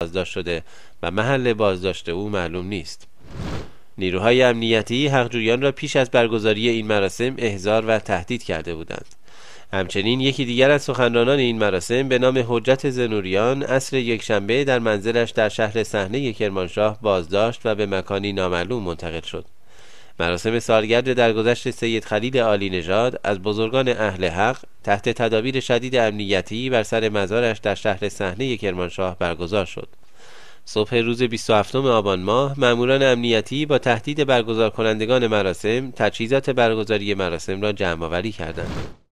بازداشت شده و محل بازداشت او معلوم نیست نیروهای امنیتی حقجویان را پیش از برگزاری این مراسم احضار و تهدید کرده بودند همچنین یکی دیگر از سخنرانان این مراسم به نام حجت زنوریان اصر یکشنبه در منزلش در شهر صحنه کرمانشاه بازداشت و به مکانی نامعلوم منتقل شد مراسم سالگرد درگذشت سید خلیل عالی نژاد از بزرگان اهل حق تحت تدابیر شدید امنیتی بر سر مزارش در شهر صحنه کرمانشاه برگزار شد. صبح روز 27 آبان ماه ماموران امنیتی با تهدید برگزار کنندگان مراسم تجهیزات برگزاری مراسم را جمع آوری کردند.